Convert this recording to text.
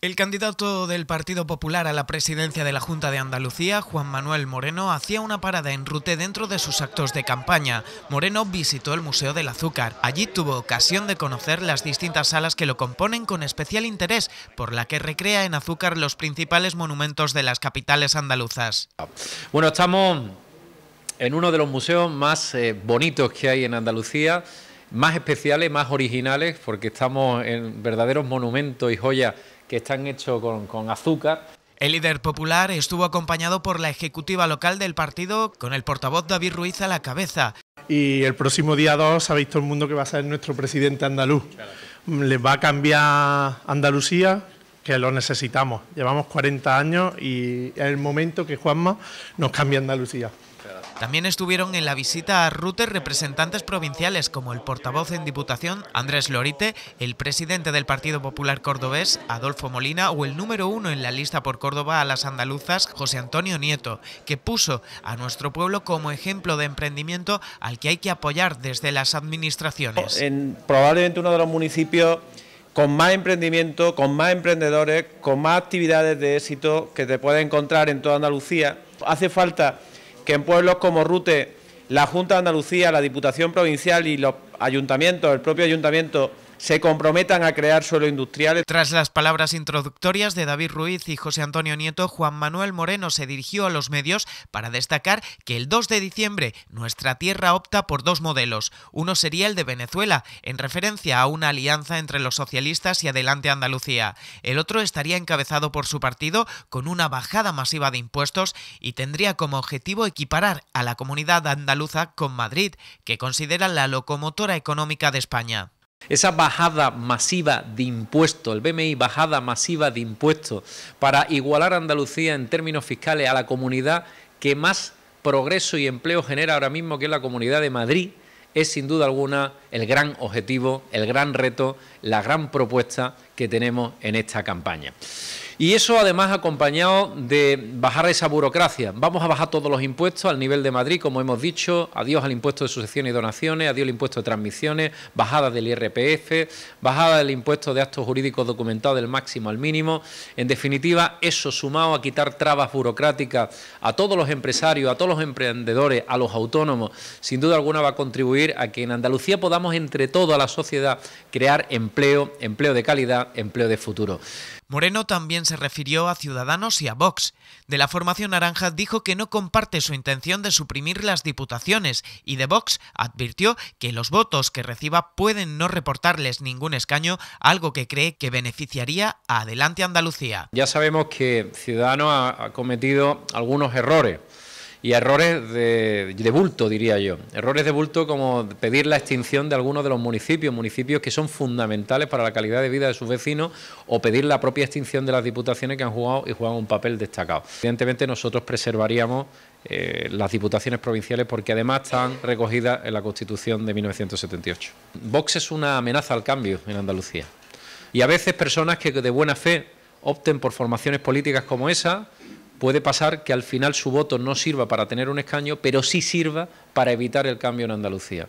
El candidato del Partido Popular a la presidencia de la Junta de Andalucía, Juan Manuel Moreno, hacía una parada en Rute dentro de sus actos de campaña. Moreno visitó el Museo del Azúcar. Allí tuvo ocasión de conocer las distintas salas que lo componen con especial interés, por la que recrea en azúcar los principales monumentos de las capitales andaluzas. Bueno, estamos en uno de los museos más eh, bonitos que hay en Andalucía, más especiales, más originales, porque estamos en verdaderos monumentos y joyas que están hechos con, azúcar. El líder popular estuvo acompañado por la ejecutiva local del partido con el portavoz David Ruiz a la cabeza. Y el próximo día 2 sabéis todo el mundo que va a ser nuestro presidente andaluz. Les va a cambiar Andalucía, que lo necesitamos. Llevamos 40 años y es el momento que Juanma nos cambie Andalucía. También estuvieron en la visita a Ruter representantes provinciales como el portavoz en Diputación Andrés Lorite, el presidente del Partido Popular Cordobés Adolfo Molina o el número uno en la lista por Córdoba a las andaluzas José Antonio Nieto, que puso a nuestro pueblo como ejemplo de emprendimiento al que hay que apoyar desde las administraciones. En probablemente uno de los municipios con más emprendimiento, con más emprendedores, con más actividades de éxito que te puede encontrar en toda Andalucía. Hace falta que en pueblos como Rute, la Junta de Andalucía, la Diputación Provincial y los ayuntamientos, el propio ayuntamiento, se comprometan a crear suelo industrial. Tras las palabras introductorias de David Ruiz y José Antonio Nieto, Juan Manuel Moreno se dirigió a los medios para destacar que el 2 de diciembre nuestra tierra opta por dos modelos. Uno sería el de Venezuela, en referencia a una alianza entre los socialistas y Adelante Andalucía. El otro estaría encabezado por su partido con una bajada masiva de impuestos y tendría como objetivo equiparar a la comunidad andaluza con Madrid, que considera la locomotora económica de España. Esa bajada masiva de impuestos, el BMI, bajada masiva de impuestos, para igualar a Andalucía en términos fiscales a la comunidad que más progreso y empleo genera ahora mismo, que es la comunidad de Madrid, es sin duda alguna el gran objetivo, el gran reto, la gran propuesta que tenemos en esta campaña. Y eso además acompañado de bajar esa burocracia. Vamos a bajar todos los impuestos al nivel de Madrid, como hemos dicho, adiós al impuesto de sucesiones y donaciones, adiós al impuesto de transmisiones, bajada del IRPF, bajada del impuesto de actos jurídicos documentados del máximo al mínimo. En definitiva, eso sumado a quitar trabas burocráticas a todos los empresarios, a todos los emprendedores, a los autónomos, sin duda alguna va a contribuir a que en Andalucía podamos entre toda la sociedad crear empleo, empleo de calidad, empleo de futuro. Moreno también se refirió a Ciudadanos y a Vox. De la formación naranja dijo que no comparte su intención de suprimir las diputaciones y de Vox advirtió que los votos que reciba pueden no reportarles ningún escaño, algo que cree que beneficiaría a Adelante Andalucía. Ya sabemos que Ciudadanos ha cometido algunos errores y errores de, bulto, diría yo. Errores de bulto como pedir la extinción de algunos de los municipios, municipios que son fundamentales para la calidad de vida de sus vecinos, o pedir la propia extinción de las diputaciones que han jugado y juegan un papel destacado. Evidentemente nosotros preservaríamos eh, las diputaciones provinciales porque además están recogidas en la Constitución de 1978. Vox es una amenaza al cambio en Andalucía. Y a veces personas que de buena fe opten por formaciones políticas como esa, puede pasar que al final su voto no sirva para tener un escaño, pero sí sirva para evitar el cambio en Andalucía.